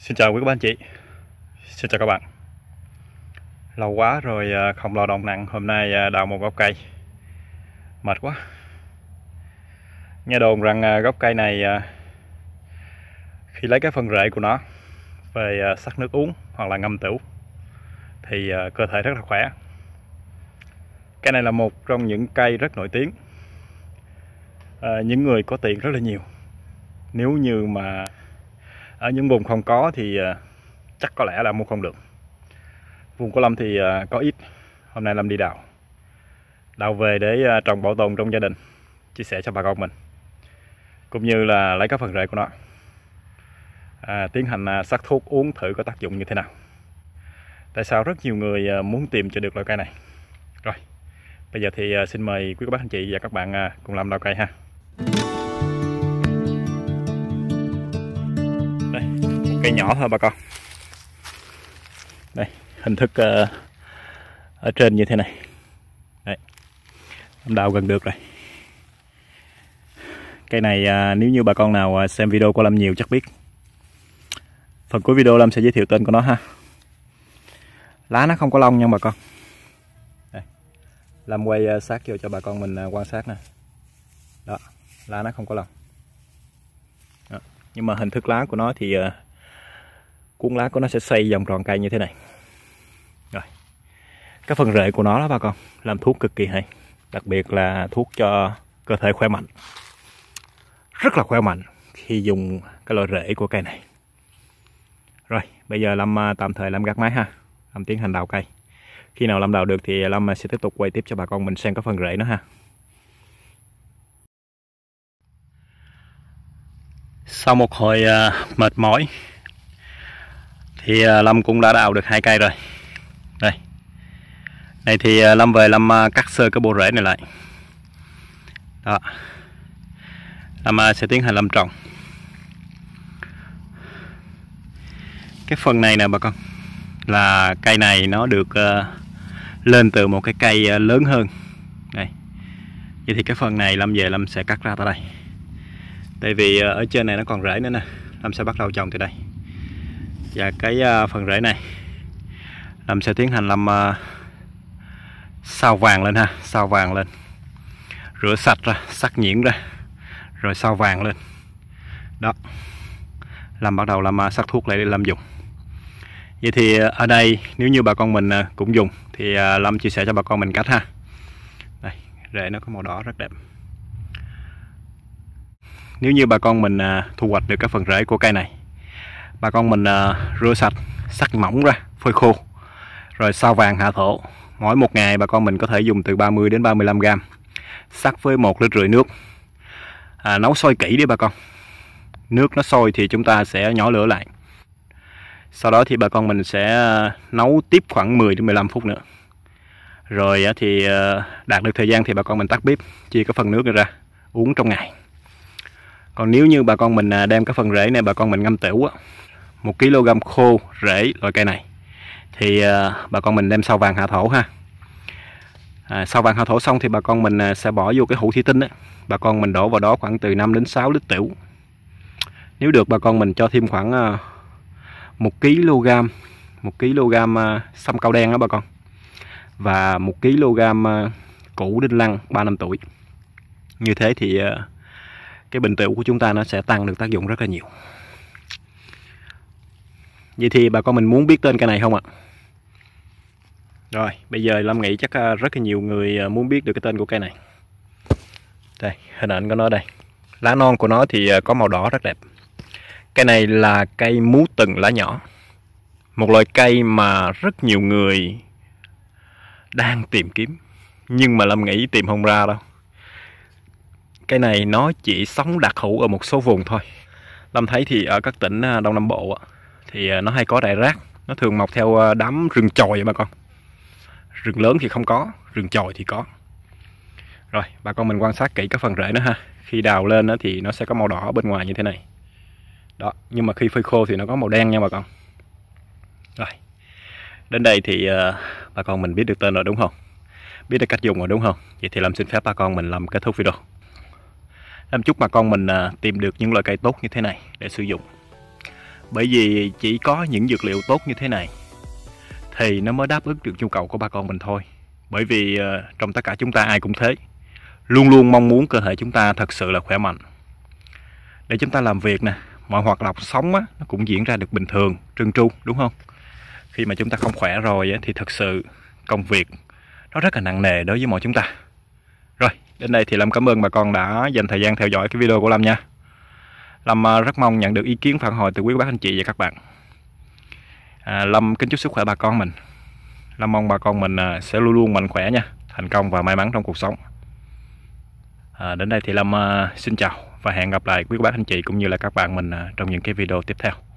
Xin chào quý các anh chị Xin chào các bạn Lâu quá rồi à, không lao động nặng Hôm nay à, đào một gốc cây Mệt quá Nghe đồn rằng à, gốc cây này Khi lấy cái phần rễ của nó Về sắc nước uống hoặc là ngâm tửu Thì cơ thể rất là khỏe cái này là một trong những cây rất nổi tiếng Những người có tiền rất là nhiều Nếu như mà ở những vùng không có thì ờ, chắc có lẽ là mua không được vùng của Lâm thì ờ, có ít hôm nay Lâm đi đào đào về để ờ, trồng bảo tồn trong gia đình chia sẻ cho bà con mình cũng như là lấy các phần rễ của nó à, tiến hành à, sắc thuốc uống thử có tác dụng như thế nào tại sao rất nhiều người muốn tìm cho được loại cây này rồi bây giờ thì xin mời quý các bác anh chị và các bạn à, cùng làm đào cây ha cây nhỏ thôi bà con đây hình thức uh, ở trên như thế này đấy đào gần được rồi cây này uh, nếu như bà con nào à, xem video của Lâm nhiều chắc biết phần cuối video Lâm sẽ giới thiệu tên của nó ha lá nó không có lông nha bà con đây. Lâm quay uh, sát vô cho bà con mình uh, quan sát nè đó lá nó không có lông đó. nhưng mà hình thức lá của nó thì uh, cuốn lá của nó sẽ xoay vòng tròn cây như thế này rồi cái phần rễ của nó đó bà con làm thuốc cực kỳ hay đặc biệt là thuốc cho cơ thể khỏe mạnh rất là khỏe mạnh khi dùng cái loại rễ của cây này rồi bây giờ lâm à, tạm thời lâm gác máy ha lâm tiến hành đào cây khi nào lâm đào được thì lâm à, sẽ tiếp tục quay tiếp cho bà con mình xem cái phần rễ nó ha sau một hồi à, mệt mỏi thì à, Lâm cũng đã đào được hai cây rồi đây này thì à, Lâm về Lâm à, cắt sơ cái bộ rễ này lại đó Lâm sẽ tiến hành lâm trồng cái phần này nè bà con là cây này nó được lên từ một cái cây lớn hơn đây vậy thì cái phần này Lâm về Lâm sẽ cắt ra tại đây tại vì ở trên này nó còn rễ nữa nè Lâm sẽ bắt đầu trồng từ đây và cái à, phần rễ này Lâm sẽ tiến hành làm sao à, vàng lên ha sao vàng lên rửa sạch ra sắc nhuyễn ra rồi sao vàng lên đó làm bắt đầu làm à, sắc thuốc lại để làm dùng vậy thì ở đây nếu như bà con mình cũng dùng thì Lâm chia sẻ cho bà con mình cách ha đây rễ nó có màu đỏ rất đẹp nếu như bà con mình thu hoạch được các phần rễ của cây này bà con mình ờ, rửa sạch sắc mỏng ra phơi khô rồi sao vàng hạ thổ mỗi một ngày bà con mình có thể dùng từ 30 đến 35 gram sắc với một lít rưỡi nước à, nấu sôi kỹ đi bà con nước nó sôi thì chúng ta sẽ nhỏ lửa lại sau đó thì bà con mình sẽ ờ, nấu tiếp khoảng 10 đến 15 phút nữa rồi thì ờ, đạt được thời gian thì bà con mình tắt bếp chia cái phần nước này ra uống trong ngày còn nếu như bà con mình à, đem cái phần rễ này bà con mình ngâm tiểu. 1 kg khô rễ loại cây này thì à, bà con mình đem sau vàng hạ thổ ha à, sau vàng hạ thổ xong thì bà con mình à, sẽ bỏ vô cái hũ thủy tinh đó. bà con mình đổ vào đó khoảng từ 5 đến 6 lít tiểu nếu được bà con mình cho thêm khoảng 1 à, kg 1 kg sâm cao đen đó bà con và 1 kg củ đinh lăng 3 năm tuổi như thế thì cái bình tiểu của chúng ta nó sẽ tăng được tác dụng rất là nhiều Vậy thì bà con mình muốn biết tên cây này không ạ? Rồi, bây giờ Lâm nghĩ chắc ờ, rất là nhiều người ờ, muốn biết được cái tên của cây này. Đây, hình ảnh của nó đây. Lá non của nó thì ờ, có màu đỏ rất đẹp. Cây này là cây mú từng lá nhỏ. Một loại cây mà rất nhiều người đang tìm kiếm. Nhưng mà Lâm nghĩ tìm không ra đâu. Cây này nó chỉ sống đặc hữu ở một số vùng thôi. Lâm thấy thì ở các tỉnh Đông Nam Bộ thì à, nó hay có đại rác nó thường mọc theo à, đám rừng chồi vậy bà con rừng lớn thì không có rừng chồi thì có rồi bà con mình quan sát kỹ các phần rễ nó ha khi đào lên đó thì nó sẽ có màu đỏ bên ngoài như thế này đó nhưng mà khi phơi khô thì nó có màu đen nha bà con rồi đến đây thì à, bà con mình biết được tên rồi đúng không biết được cách dùng rồi đúng không vậy thì làm xin phép bà con mình làm kết thúc video làm chúc bà con mình tìm được những loại cây tốt như thế này để sử dụng bởi vì chỉ có những dược liệu tốt như thế này thì nó mới đáp ứng được nhu cầu của bà con mình thôi bởi vì ờ, trong tất cả chúng ta ai cũng thế luôn luôn mong muốn cơ thể chúng ta thật sự là khỏe mạnh để chúng ta làm việc nè mọi hoạt động sống á, nó cũng diễn ra được bình thường trơn tru đúng không khi mà chúng ta không khỏe rồi á, thì thật sự công việc nó rất là nặng nề đối với mọi chúng ta rồi đến đây thì Lâm cảm ơn bà con đã dành thời gian theo dõi cái video của Lâm nha Lâm à, rất mong nhận được ý kiến phản hồi từ quý bác anh chị và các bạn à, Lâm kính chúc sức khỏe bà con mình Lâm mong bà con mình à, sẽ luôn luôn mạnh khỏe nha thành công và may mắn trong cuộc sống à, đến đây thì Lâm à, xin chào và hẹn gặp lại quý bác anh chị cũng như là các bạn mình trong những cái video tiếp theo